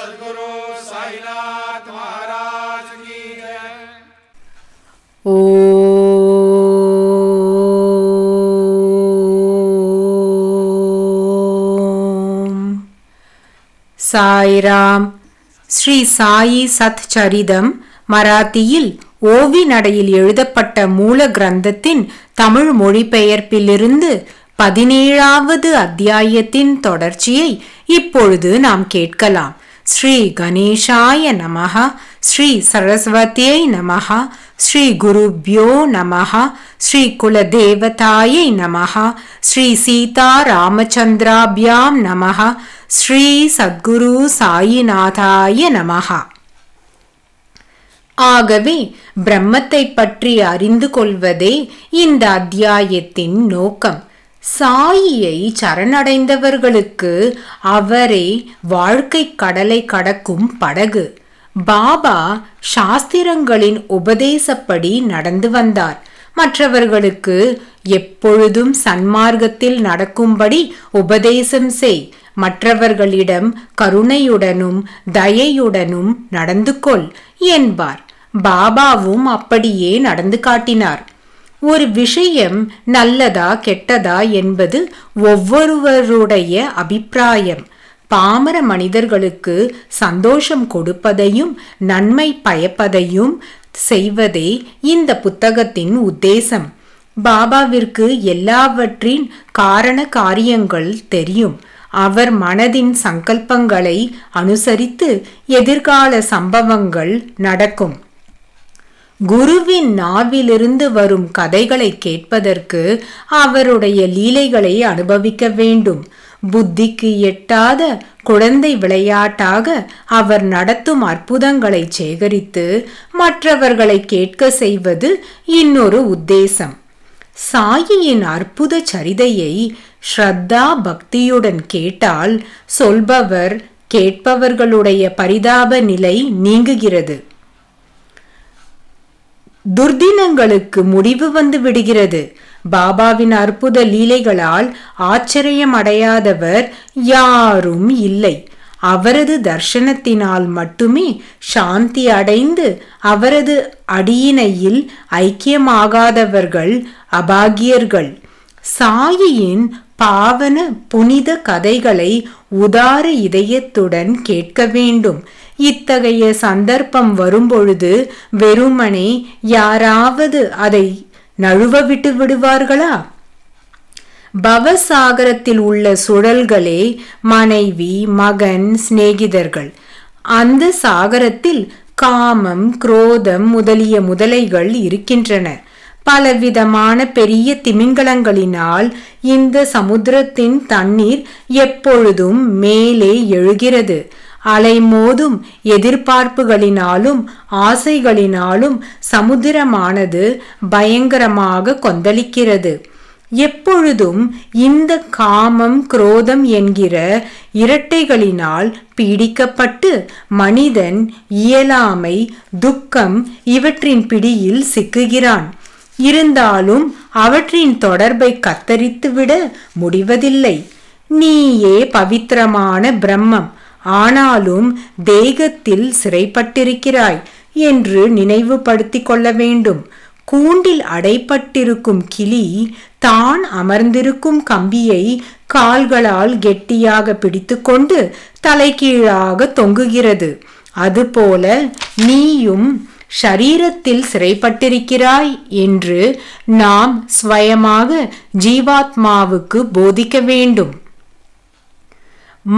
सदगुरु साईनाथ महाराज की ओ சாய்ராம் ஸ்ரீ சாயி சத் சரிதம் மராத்தியில் ஓவி நடையில் எழுதப்பட்ட மூல கிரந்தத்தின் தமிழ் மொழிபெயர்ப்பிலிருந்து பதினேழாவது அத்தியாயத்தின் தொடர்ச்சியை இப்பொழுது நாம் கேட்கலாம் ஸ்ரீ கணேஷாய நமக ஸ்ரீ சரஸ்வதியை நமக ஸ்ரீ குருபியோ நமக ஸ்ரீ குலதேவதாயை நமக ஸ்ரீ சீதா ராமச்சந்திராபியாம் நமக ஸ்ரீ சத்குரு சாயிநாதாய நமகா ஆகவே பிரம்மத்தை பற்றி அறிந்து கொள்வதே இந்த அத்தியாயத்தின் நோக்கம் சாயியை சரணடைந்தவர்களுக்கு அவரே வாழ்க்கை கடலை கடக்கும் படகு பாபா சாஸ்திரங்களின் உபதேசப்படி நடந்து வந்தார் மற்றவர்களுக்கு எப்பொழுதும் சன்மார்க்கத்தில் நடக்கும்படி உபதேசம் செய் மற்றவர்களிடம் கருணையுடனும் தயையுடனும் நடந்து கொள் என்பார் பாபாவும் அப்படியே நடந்து காட்டினார் ஒரு விஷயம் நல்லதா கெட்டதா என்பது ஒவ்வொருவருடைய அபிப்பிராயம் பாமர மனிதர்களுக்கு சந்தோஷம் கொடுப்பதையும் நன்மை பயப்பதையும் செய்வதே இந்த புத்தகத்தின் உத்தேசம் பாபாவிற்கு எல்லாவற்றின் காரண காரியங்கள் தெரியும் அவர் மனதின் சங்கல்பங்களை அனுசரித்து எதிர்கால சம்பவங்கள் நடக்கும் குருவின் நாவிலிருந்து வரும் கதைகளை கேட்பதற்கு அவருடைய லீலைகளை அனுபவிக்க வேண்டும் புத்திக்கு எட்டாத குழந்தை விளையாட்டாக அவர் நடத்தும் அற்புதங்களை சேகரித்து மற்றவர்களை கேட்க செய்வது இன்னொரு உத்தேசம் சாயியின் அற்புத சரிதையை ஸ்ரத்தா பக்தியுடன் கேட்டால் சொல்பவர் கேட்பவர்களுடைய பரிதாப நிலை நீங்குகிறது துர்தினங்களுக்கு முடிவு வந்து விடுகிறது பாபாவின் அற்புத லீலைகளால் ஆச்சரியம் அடையாதவர் யாரும் இல்லை அவரது தர்சனத்தினால் மட்டுமே சாந்தி அடைந்து அவரது அடியினையில் ஐக்கியமாகாதவர்கள் அபாகியர்கள் சாயியின் பாவன புனித கதைகளை உதார இதயத்துடன் கேட்க வேண்டும் இத்தகைய சந்தர்ப்பம் வரும்பொழுது வெறுமனே யாராவது அதை நழுவ விட்டு விடுவார்களா பவசாகரத்தில் உள்ள சுழல்களே மனைவி மகன் சிநேகிதர்கள் அந்த சாகரத்தில் காமம் குரோதம் முதலிய முதலைகள் இருக்கின்றன பலவிதமான பெரிய திமிங்கலங்களினால் இந்த சமுத்திரத்தின் தண்ணீர் எப்பொழுதும் மேலே எழுகிறது அலைமோதும் எதிர்பார்ப்புகளினாலும் ஆசைகளினாலும் சமுத்திரமானது பயங்கரமாக கொந்தளிக்கிறது எப்பொழுதும் இந்த காமம் குரோதம் என்கிற இரட்டைகளினால் பீடிக்கப்பட்டு மனிதன் இயலாமை துக்கம் இவற்றின் பிடியில் சிக்குகிறான் இருந்தாலும் அவற்றின் தொடர்பை கத்தரித்துவிட முடிவதில்லை நீயே பவித்திரமான பிரம்மம் ஆனாலும் தேகத்தில் சிறைப்பட்டிருக்கிறாய் என்று நினைவுபடுத்திக் கொள்ள வேண்டும் கூண்டில் அடைப்பட்டிருக்கும் கிளி தான் அமர்ந்திருக்கும் கம்பியை கால்களால் கெட்டியாக பிடித்துக்கொண்டு தலைகீழாக தொங்குகிறது அதுபோல நீயும் ஷரீரத்தில் சிறைப்பட்டிருக்கிறாய் என்று நாம் ஸ்வயமாக ஜீவாத்மாவுக்கு போதிக்க வேண்டும்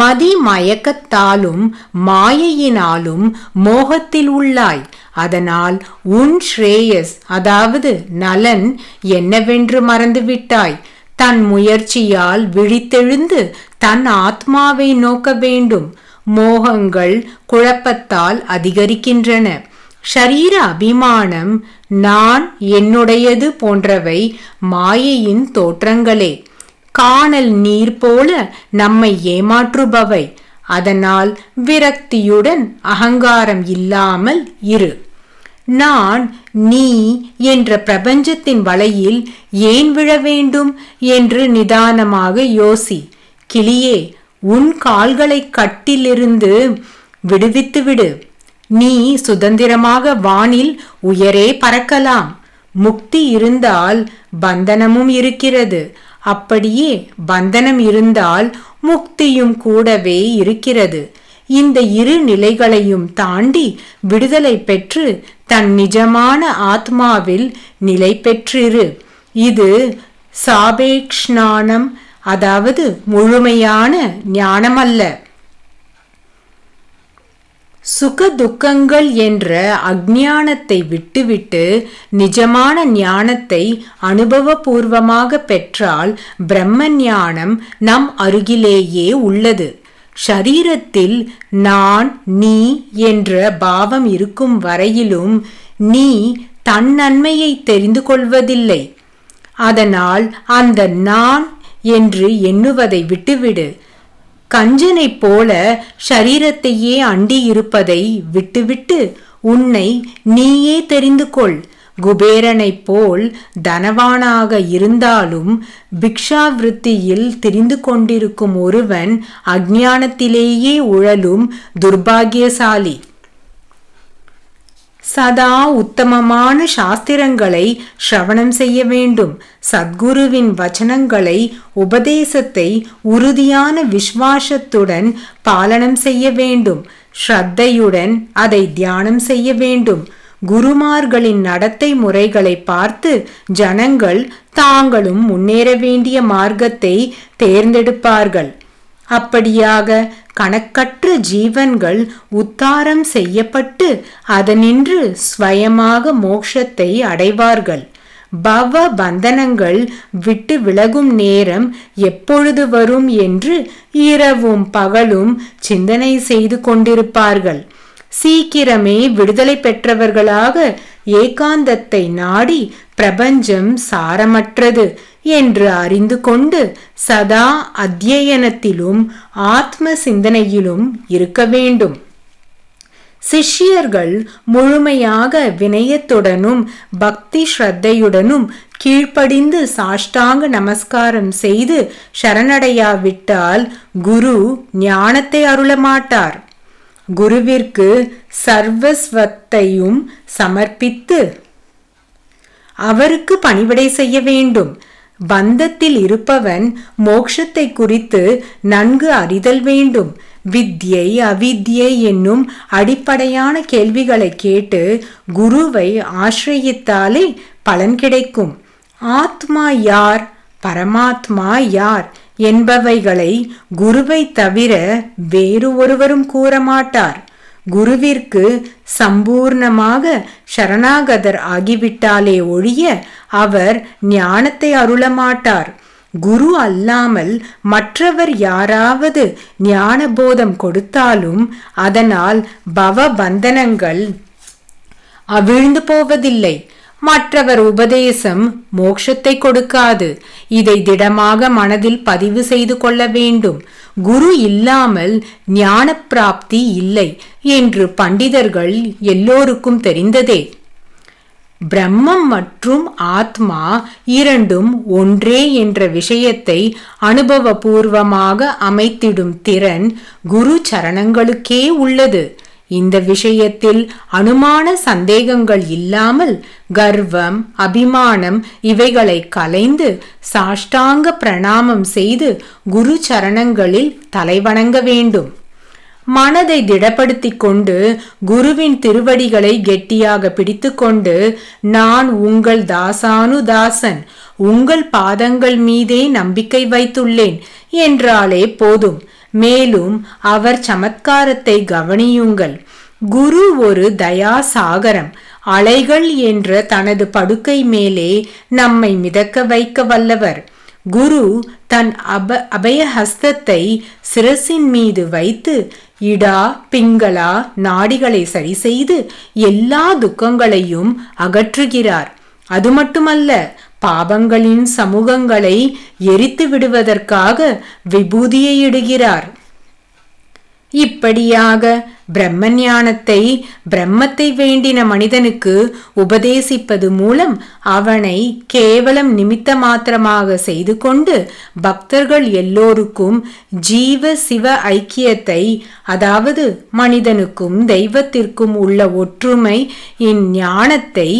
மதி மயக்கத்தாலும் மாயையினாலும் மோகத்தில் உள்ளாய் அதனால் உன் ஸ்ரேயஸ் அதாவது நலன் என்னவென்று மறந்துவிட்டாய் தன் முயற்சியால் விழித்தெழுந்து தன் ஆத்மாவை நோக்க வேண்டும் மோகங்கள் குழப்பத்தால் அதிகரிக்கின்றன ஷரீர அபிமானம் நான் என்னுடையது போன்றவை மாயையின் தோற்றங்களே காணல் நீர் போல நம்மை ஏமாற்றுபவை அதனால் விரக்தியுடன் அகங்காரம் இல்லாமல் இரு நான் நீ என்ற பிரபஞ்சத்தின் வலையில் ஏன் விழ வேண்டும் என்று நிதானமாக யோசி கிளியே உன் கால்களை கட்டிலிருந்து விடுவித்துவிடு நீ சுதந்திரமாக வானில் உயரே பறக்கலாம் முக்தி இருந்தால் பந்தனமும் இருக்கிறது அப்படியே பந்தனம் இருந்தால் முக்தியும் கூடவே இருக்கிறது இந்த இரு நிலைகளையும் தாண்டி விடுதலை பெற்று தன் நிஜமான ஆத்மாவில் நிலை பெற்றிரு இது சாபேக்ஷானம் அதாவது முழுமையான ஞானமல்ல சுக துக்கங்கள் என்ற அஜானத்தை விட்டுவிட்டு நிஜமான ஞானத்தை அனுபவபூர்வமாக பெற்றால் பிரம்ம ஞானம் நம் அருகிலேயே உள்ளது ஷரீரத்தில் நான் நீ என்ற பாவம் இருக்கும் வரையிலும் நீ தன்னன்மையை தெரிந்து கொள்வதில்லை அதனால் அந்த நான் என்று எண்ணுவதை விட்டுவிடு கஞ்சனைப் போல ஷரீரத்தையே அண்டியிருப்பதை விட்டுவிட்டு உன்னை நீயே தெரிந்து கொள் குபேரனைப் போல் தனவானாக இருந்தாலும் பிக்ஷாவிருத்தியில் திரிந்து கொண்டிருக்கும் ஒருவன் அஜானத்திலேயே உழலும் துர்பாகியசாலி சதா உத்தமமான சாஸ்திரங்களை ஸ்ரவணம் செய்ய வேண்டும் சத்குருவின் வச்சனங்களை உபதேசத்தை உறுதியான விஸ்வாசத்துடன் பாலனம் செய்ய வேண்டும் ஸ்ரத்தையுடன் அதை தியானம் செய்ய வேண்டும் குருமார்களின் நடத்தை முறைகளை பார்த்து ஜனங்கள் தாங்களும் முன்னேற வேண்டிய மார்க்கத்தை தேர்ந்தெடுப்பார்கள் அப்படியாக கணக்கற்ற ஜீவன்கள் உத்தாரம் செய்யப்பட்டு அதனின்று ஸ்வயமாக மோட்சத்தை அடைவார்கள் பவ பந்தனங்கள் விட்டு விலகும் நேரம் எப்பொழுது வரும் என்று இரவும் பகலும் சிந்தனை செய்து கொண்டிருப்பார்கள் சீக்கிரமே விடுதலை பெற்றவர்களாக ஏகாந்தத்தை நாடி பிரபஞ்சம் சாரமற்றது என்று அறிந்து கொண்டு சதா அத்தியனத்திலும் ஆத்ம சிந்தனையிலும் இருக்க வேண்டும் சிஷ்யர்கள் முழுமையாக வினயத்துடனும் பக்தி ஸ்ரத்தையுடனும் கீழ்ப்படிந்து சாஷ்டாங்க நமஸ்காரம் செய்து சரணடையாவிட்டால் குரு ஞானத்தை அருளமாட்டார் குருவிற்கு சர்வஸ்வத்தையும் சமர்ப்பித்து அவருக்கு பணிவிடை செய்ய வேண்டும் பந்தத்தில் இருப்பவன் மோக்ஷத்தை குறித்து நன்கு அறிதல் வேண்டும் வித்யை அவித்யை என்னும் அடிப்படையான கேள்விகளை கேட்டு குருவை ஆசிரியத்தாலே பலன் கிடைக்கும் ஆத்மா யார் பரமாத்மா யார் என்பவைகளை குருவை தவிர வேறு ஒருவரும் கூறமாட்டார் குருவிற்கு சம்பூர்ணமாக சரணாகதர் ஆகிவிட்டாலே ஒழிய அவர் ஞானத்தை அருளமாட்டார் குரு அல்லாமல் மற்றவர் யாராவது ஞானபோதம் கொடுத்தாலும் அதனால் பவ பந்தனங்கள் அவிழ்ந்து போவதில்லை மற்றவர் உபதேசம் மோட்சத்தை கொடுக்காது இதை திடமாக மனதில் பதிவு செய்து கொள்ள வேண்டும் குரு இல்லாமல் ஞான பிராப்தி இல்லை என்று பண்டிதர்கள் எல்லோருக்கும் தெரிந்ததே பிரம்மம் மற்றும் ஆத்மா இரண்டும் ஒன்றே என்ற விஷயத்தை அனுபவபூர்வமாக அமைத்திடும் திறன் குரு சரணங்களுக்கே உள்ளது இந்த விஷயத்தில் அனுமான சந்தேகங்கள் இல்லாமல் கர்வம் அபிமானம் இவைகளை கலைந்து சாஷ்டாங்க பிரணாமம் செய்து குரு சரணங்களில் தலைவணங்க வேண்டும் மனதை திடப்படுத்திக் கொண்டு குருவின் திருவடிகளை கெட்டியாக பிடித்துக்கொண்டு நான் உங்கள் தாசானு தாசன் உங்கள் பாதங்கள் மீதே நம்பிக்கை வைத்துள்ளேன் என்றாலே போதும் மேலும் அவர் சமத்காரத்தை கவனியுங்கள் குரு ஒரு தயா சாகரம் அலைகள் என்ற தனது படுக்கை மேலே நம்மை மிதக்க வைக்க வல்லவர் குரு தன் அப அபயஹஸ்தத்தை சிரசின் மீது வைத்து இடா பிங்களா நாடிகளை சரி செய்து எல்லா துக்கங்களையும் அகற்றுகிறார் அது மட்டுமல்ல பாபங்களின் சமூகங்களை எரித்து விடுவதற்காக விபூதியை இடுகிறார் இப்படியாக பிரம்ம ஞானத்தை பிரம்மத்தை வேண்டின மனிதனுக்கு உபதேசிப்பது மூலம் அவனை கேவலம் நிமித்த மாத்திரமாக செய்து கொண்டு பக்தர்கள் எல்லோருக்கும் ஜீவ சிவ ஐக்கியத்தை அதாவது மனிதனுக்கும் தெய்வத்திற்கும் உள்ள ஒற்றுமை இந்ஞானத்தை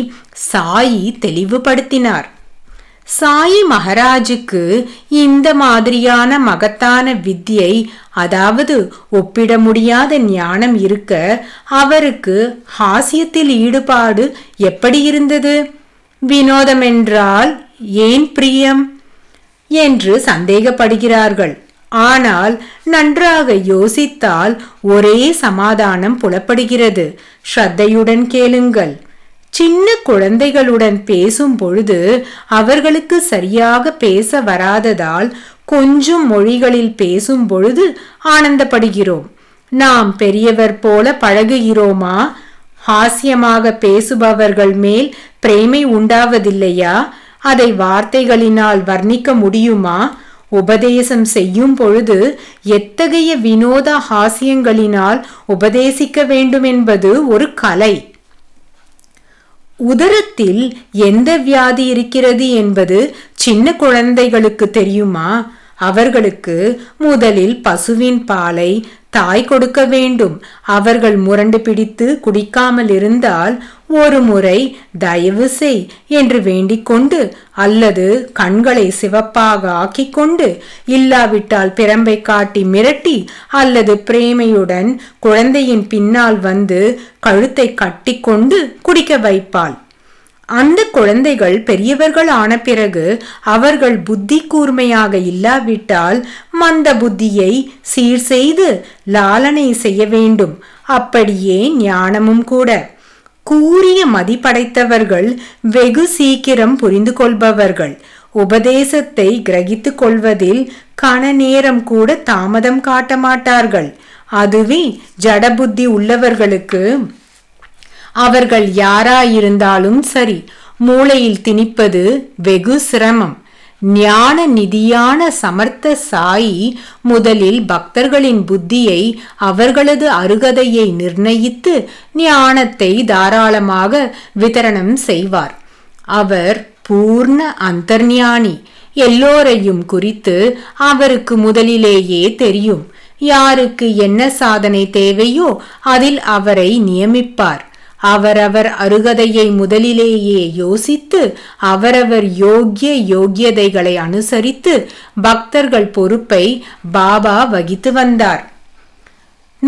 சாயி தெளிவுபடுத்தினார் சாயி மகராஜுக்கு இந்த மாதிரியான மகத்தான வித்தியை அதாவது ஒப்பிட முடியாத ஞானம் இருக்க அவருக்கு ஹாசியத்தில் ஈடுபாடு எப்படி இருந்தது வினோதம் என்றால் ஏன் பிரியம் என்று சந்தேகப்படுகிறார்கள் ஆனால் நன்றாக யோசித்தால் ஒரே சமாதானம் புலப்படுகிறது ஸ்ரத்தையுடன் கேளுங்கள் சின்ன குழந்தைகளுடன் பேசும் பொழுது அவர்களுக்கு சரியாக பேச வராததால் கொஞ்சம் மொழிகளில் பேசும் பொழுது ஆனந்தப்படுகிறோம் நாம் பெரியவர் போல பழகுகிறோமா ஹாஸ்யமாக பேசுபவர்கள் மேல் பிரேமை உண்டாவதில்லையா அதை வார்த்தைகளினால் வர்ணிக்க முடியுமா உபதேசம் செய்யும் பொழுது எத்தகைய வினோத ஹாஸ்யங்களினால் உபதேசிக்க வேண்டும் என்பது ஒரு கலை உதரத்தில் எந்த வியாதி இருக்கிறது என்பது சின்ன குழந்தைகளுக்கு தெரியுமா அவர்களுக்கு முதலில் பசுவின் பாலை தாய் கொடுக்க வேண்டும் அவர்கள் முரண்டு பிடித்து குடிக்காமல் இருந்தால் ஒரு முறை தயவு செய் என்று வேண்டிக்கொண்டு அல்லது கண்களை சிவப்பாக ஆக்கிக்கொண்டு இல்லாவிட்டால் பிறம்பை காட்டி மிரட்டி அல்லது பிரேமையுடன் குழந்தையின் பின்னால் வந்து கழுத்தை கட்டிக்கொண்டு குடிக்க வைப்பாள் அந்த குழந்தைகள் பெரியவர்கள் ஆன பிறகு அவர்கள் புத்தி கூர்மையாக இல்லாவிட்டால் மந்த புத்தியை சீர் செய்து லாலனை செய்ய வேண்டும் அப்படியே ஞானமும் கூட கூறிய மதிப்படைத்தவர்கள் வெகு சீக்கிரம் புரிந்து கொள்பவர்கள் உபதேசத்தை கிரகித்து கொள்வதில் கன நேரம் கூட தாமதம் காட்ட மாட்டார்கள் அதுவே ஜடபுத்தி உள்ளவர்களுக்கு அவர்கள் யாராயிருந்தாலும் சரி மூளையில் திணிப்பது வெகு சிரமம் ஞான நிதியான சமர்த்த சாயி முதலில் பக்தர்களின் புத்தியை அவர்களது அருகதையை நிர்ணயித்து ஞானத்தை தாராளமாக விதரணம் செய்வார் அவர் பூர்ண அந்தர்ஞானி எல்லோரையும் குறித்து அவருக்கு முதலிலேயே தெரியும் யாருக்கு என்ன சாதனை தேவையோ அதில் அவரை நியமிப்பார் அவரவர் அருகதையை முதலிலேயே யோசித்து அவரவர் யோக்கிய யோக்கியதைகளை அனுசரித்து பக்தர்கள் பொறுப்பை பாபா வகித்து வந்தார்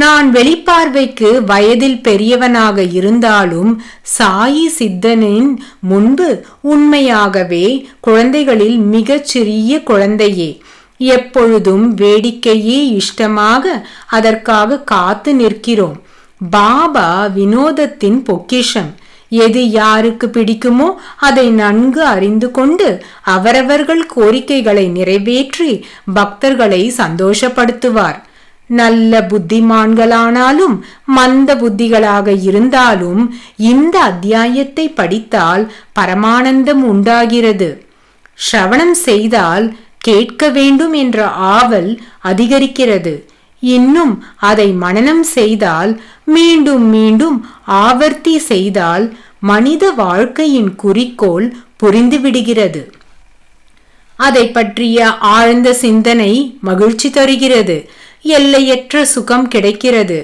நான் வெளிப்பார்வைக்கு வயதில் பெரியவனாக இருந்தாலும் சாயி சித்தனின் முன்பு உண்மையாகவே குழந்தைகளில் மிகச்சிறிய குழந்தையே எப்பொழுதும் வேடிக்கையே இஷ்டமாக அதற்காக காத்து நிற்கிறோம் பாபா வினோதத்தின் பொக்கிஷம் எது யாருக்கு பிடிக்குமோ அதை நன்கு அறிந்து கொண்டு அவரவர்கள் கோரிக்கைகளை நிறைவேற்றி பக்தர்களை சந்தோஷப்படுத்துவார் நல்ல புத்திமான்களானாலும் மந்த புத்திகளாக இருந்தாலும் இந்த அத்தியாயத்தை படித்தால் பரமானந்தம் உண்டாகிறது ஸ்ரவணம் செய்தால் கேட்க வேண்டும் என்ற ஆவல் அதிகரிக்கிறது இன்னும் அதை மனனம் செய்தால் மீண்டும் மீண்டும் ஆவர்த்தி செய்தால் மனித வாழ்க்கையின் குறிக்கோள் புரிந்துவிடுகிறது அதை பற்றிய ஆழ்ந்த சிந்தனை மகிழ்ச்சி தருகிறது எல்லையற்ற சுகம் கிடைக்கிறது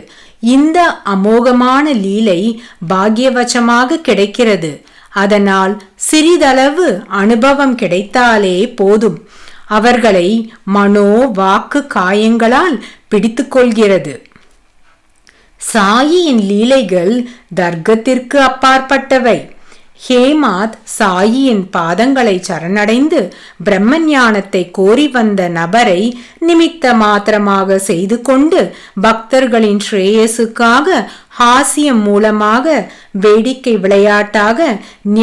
இந்த அமோகமான லீலை பாக்கியவசமாக கிடைக்கிறது அதனால் சிறிதளவு அனுபவம் கிடைத்தாலே போதும் அவர்களை மனோ வாக்கு காயங்களால் பிடித்துக்கொள்கிறது கொள்கிறது சாயியின் லீலைகள் தர்க்கத்திற்கு அப்பாற்பட்டவை ஹேமாத் சாயியின் பாதங்களை சரணடைந்து பிரம்ம ஞானத்தை கோரி வந்த நபரை நிமித்த மாத்திரமாக செய்து கொண்டு பக்தர்களின் ஸ்ரேயசுக்காக ஹாசியம் மூலமாக வேடிக்கை விளையாட்டாக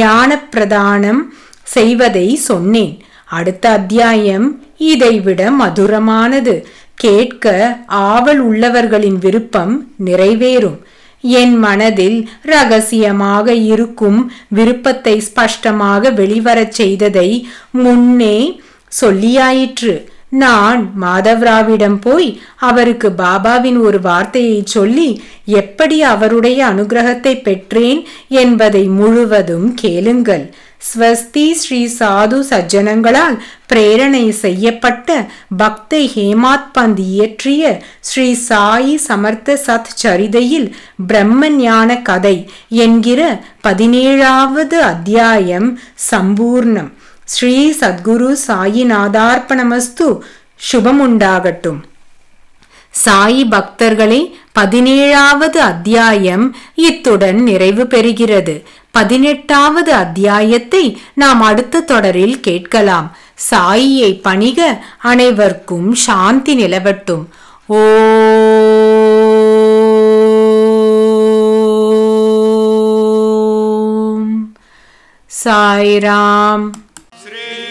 ஞான பிரதானம் செய்வதை சொன்னேன் அடுத்த அத்தியாயம் இதைவிட மதுரமானது கேட்க ஆவல் உள்ளவர்களின் விருப்பம் நிறைவேறும் என் மனதில் ரகசியமாக இருக்கும் விருப்பத்தை ஸ்பஷ்டமாக வெளிவரச் செய்ததை முன்னே சொல்லியாயிற்று நான் மாதவராவிடம் போய் அவருக்கு பாபாவின் ஒரு வார்த்தையை சொல்லி எப்படி அவருடைய அனுகிரகத்தை பெற்றேன் என்பதை முழுவதும் கேளுங்கள் ஸ்வஸ்தி ஸ்ரீ சாது சஜ்ஜனங்களால் பிரேரணை செய்யப்பட்ட பக்தை ஹேமாத் பந்த் இயற்றிய ஸ்ரீ சாயி சமர்த்த சத் சரிதையில் பிரம்ம ஞான கதை என்கிற பதினேழாவது அத்தியாயம் சம்பூர்ணம் ஸ்ரீ சத்குரு சாயிநாதார்பணமஸ்து சுபமுண்டாகட்டும் சாயி பக்தர்களே பதினேழாவது அத்தியாயம் இத்துடன் நிறைவு பெறுகிறது பதினெட்டாவது அத்தியாயத்தை நாம் அடுத்த தொடரில் கேட்கலாம் சாயியை பணிக அனைவர்க்கும் சாந்தி நிலவட்டும் ஓ சாய்ராம் ஸ்ரீ